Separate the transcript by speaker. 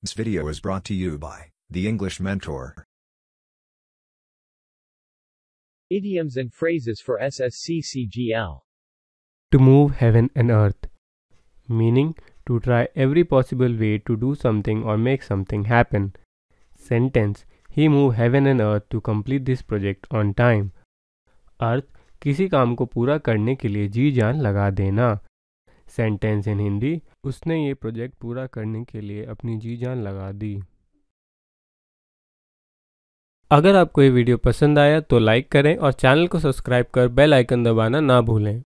Speaker 1: This video is brought to you by The English Mentor.
Speaker 2: Idioms and phrases for SSCCGL
Speaker 3: To move heaven and earth, meaning to try every possible way to do something or make something happen. Sentence He moved heaven and earth to complete this project on time. अर्थ किसी काम को पूरा करने के लिए जी जान लगा देना सेंटेंस इन हिंदी उसने ये प्रोजेक्ट पूरा करने के लिए अपनी जी जान लगा दी अगर आपको ये वीडियो पसंद आया तो लाइक करें और चैनल को सब्सक्राइब कर बेल आइकन दबाना ना भूलें